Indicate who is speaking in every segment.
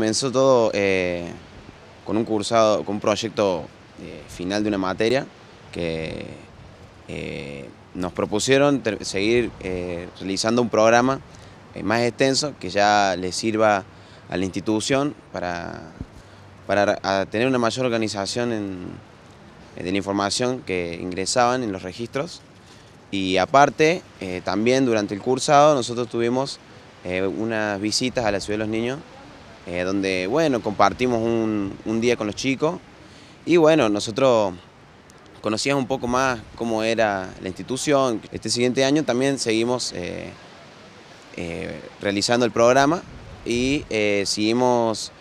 Speaker 1: Comenzó todo eh, con un cursado, con un proyecto eh, final de una materia que eh, nos propusieron seguir realizando un programa más extenso que ya le sirva a la institución para, para tener una mayor organización en, de la información que ingresaban en los registros. Y aparte, también durante el cursado nosotros tuvimos unas visitas a la ciudad de los niños eh, donde bueno, compartimos un, día con los chicos y bueno, nosotros conocíamos un poco más cómo era la institución. Este siguiente año también seguimos eh, eh, realizando el programa y seguimos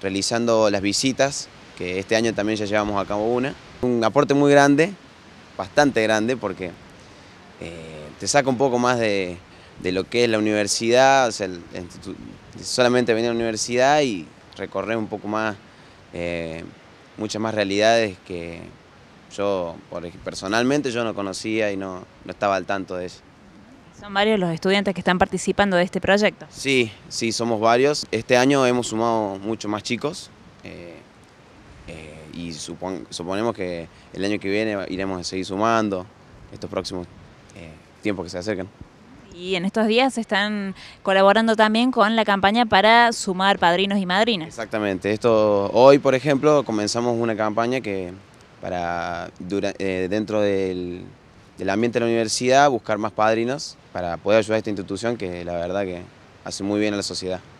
Speaker 1: realizando las visitas, que este año también ya llevamos a cabo una. Un aporte muy grande, bastante grande, porque te saca un poco más de, de lo que es la universidad, solamente venir a la universidad y recorrer un poco más, eh, muchas más realidades que yo personalmente yo no conocía y no, estaba al tanto de eso.
Speaker 2: ¿Son varios los estudiantes que están participando de este proyecto?
Speaker 1: Sí, sí, somos varios. Este año hemos sumado muchos más chicos eh, eh, y suponemos que el año que viene iremos a seguir sumando estos próximos tiempos que se acercan.
Speaker 2: Y en estos días están colaborando también con la campaña para sumar padrinos y madrinas.
Speaker 1: Exactamente. Esto, hoy, por ejemplo, comenzamos una campaña que para eh, dentro del, del ambiente de la universidad buscar más padrinos para poder ayudar a esta institución que la verdad que hace muy bien a la sociedad.